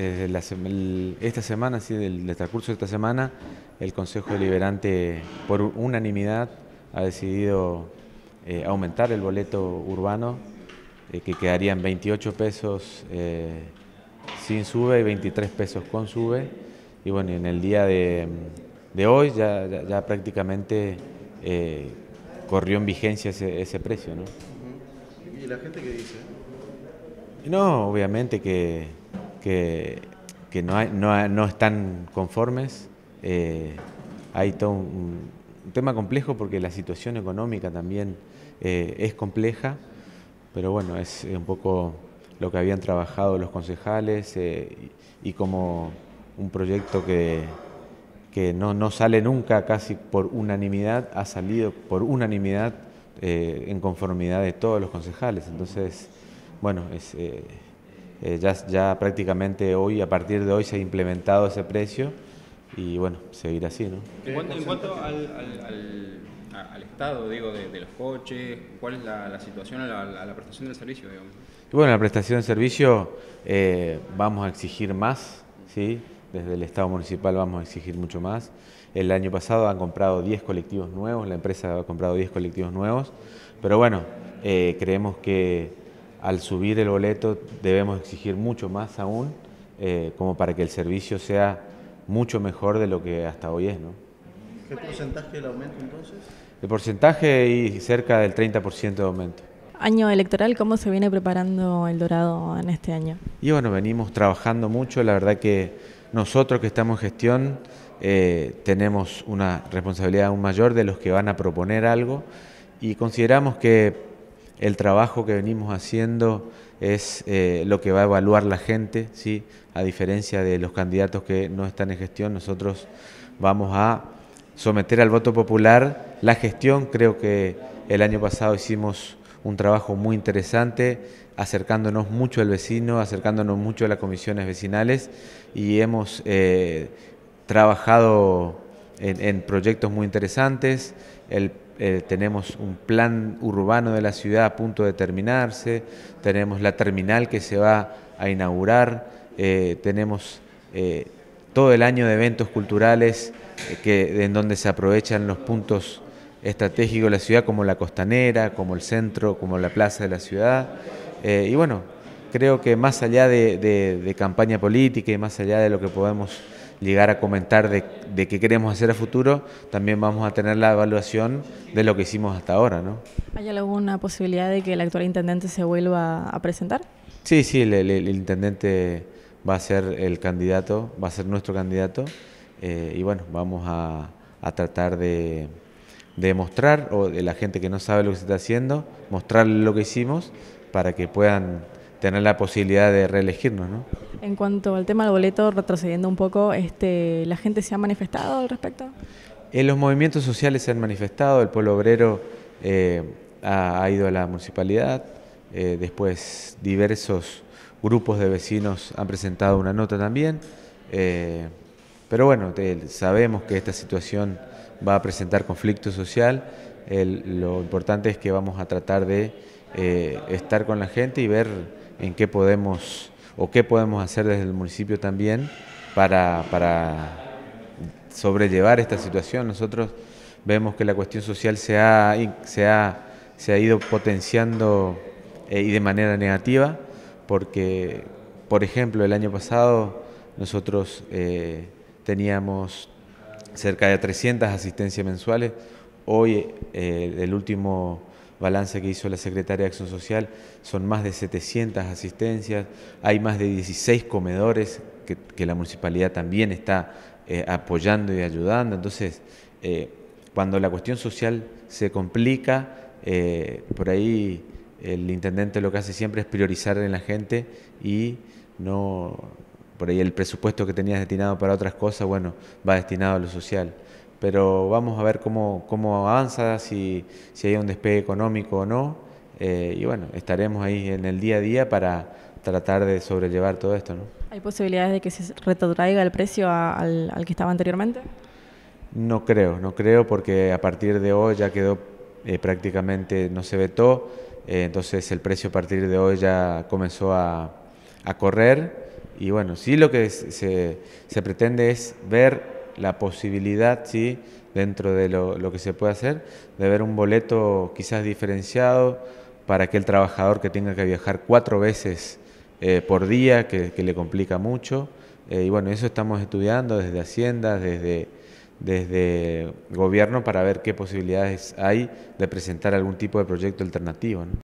Eh, esta semana, sí, del, transcurso de esta semana, el Consejo Deliberante, por unanimidad, ha decidido eh, aumentar el boleto urbano, eh, que quedarían 28 pesos sin sube y 23 pesos con sube. Y bueno, en el día de, hoy ya, prácticamente corrió en vigencia ese, precio. ¿no? ¿Y la gente qué dice? No, obviamente que que, no, hay, no, están conformes. Eh, hay todo un, tema complejo porque la situación económica también eh, es compleja, pero bueno, es un poco lo que habían trabajado los concejales eh, y, como un proyecto que, no, sale nunca casi por unanimidad, ha salido por unanimidad en conformidad de todos los concejales. Entonces, bueno, es eh, ya, prácticamente hoy, a partir de hoy, se ha implementado ese precio y bueno, seguir así, En cuanto, al, estado, digo, de, los coches, ¿cuál es la, situación a la, prestación del servicio, digamos? bueno, la prestación de servicio eh, vamos a exigir más, ¿sí? Desde el Estado Municipal vamos a exigir mucho más. El año pasado han comprado 10 colectivos nuevos, la empresa ha comprado 10 colectivos nuevos, pero bueno, eh, creemos que al subir el boleto debemos exigir mucho más aún, eh, como para que el servicio sea mucho mejor de lo que hasta hoy es. ¿no? ¿Qué porcentaje del aumento entonces? El porcentaje y cerca del 30% de aumento. Año electoral, ¿cómo se viene preparando El Dorado en este año? Y bueno, venimos trabajando mucho, la verdad que nosotros que estamos en gestión eh, tenemos una responsabilidad aún mayor de los que van a proponer algo y consideramos que el trabajo que venimos haciendo es eh, lo que va a evaluar la gente, ¿sí? a diferencia de los candidatos que no están en gestión, nosotros vamos a someter al voto popular la gestión. Creo que el año pasado hicimos un trabajo muy interesante, acercándonos mucho al vecino, acercándonos mucho a las comisiones vecinales y hemos eh, trabajado en, proyectos muy interesantes. El eh, tenemos un plan urbano de la ciudad a punto de terminarse, tenemos la terminal que se va a inaugurar, eh, tenemos eh, todo el año de eventos culturales que, en donde se aprovechan los puntos estratégicos de la ciudad como la costanera, como el centro, como la plaza de la ciudad. y bueno, creo que más allá de campaña política y más allá de lo que podemos llegar a comentar de, qué queremos hacer a futuro, también vamos a tener la evaluación de lo que hicimos hasta ahora. ¿no? ¿Hay alguna posibilidad de que el actual intendente se vuelva a presentar? Sí, sí, el, intendente va a ser el candidato, va a ser nuestro candidato eh, y bueno, vamos a, tratar de, de mostrar, o de la gente que no sabe lo que se está haciendo, mostrar lo que hicimos para que puedan tener la posibilidad de reelegirnos. ¿no? En cuanto al tema del boleto, retrocediendo un poco, este, ¿la gente se ha manifestado al respecto? Eh, los movimientos sociales se han manifestado, el pueblo obrero eh, ha, ido a la municipalidad, eh, después diversos grupos de vecinos han presentado una nota también, pero bueno, sabemos que esta situación va a presentar conflicto social, lo importante es que vamos a tratar de estar con la gente y ver en qué podemos o qué podemos hacer desde el municipio también para, para sobrellevar esta situación. Nosotros vemos que la cuestión social se ha, se ido potenciando eh, y de manera negativa, porque, por ejemplo, el año pasado nosotros eh, teníamos cerca de 300 asistencias mensuales, hoy eh, el último balance que hizo la Secretaria de Acción Social, son más de 700 asistencias, hay más de 16 comedores que, la municipalidad también está eh, apoyando y ayudando. Entonces, eh, cuando la cuestión social se complica, eh, por ahí el intendente lo que hace siempre es priorizar en la gente y no, por ahí el presupuesto que tenía destinado para otras cosas, bueno, va destinado a lo social pero vamos a ver cómo, cómo avanza, si, si hay un despegue económico o no. Eh, y bueno, estaremos ahí en el día a día para tratar de sobrellevar todo esto. ¿no? ¿Hay posibilidades de que se retrotraiga el precio al, al, que estaba anteriormente? No creo, no creo porque a partir de hoy ya quedó eh, prácticamente, no se vetó, eh, entonces el precio a partir de hoy ya comenzó a, a correr y bueno, sí lo que se, se pretende es ver la posibilidad, sí, dentro de lo, que se puede hacer, de ver un boleto quizás diferenciado para aquel trabajador que tenga que viajar cuatro veces eh, por día, que, le complica mucho. Eh, y bueno, eso estamos estudiando desde Hacienda, desde, desde Gobierno, para ver qué posibilidades hay de presentar algún tipo de proyecto alternativo.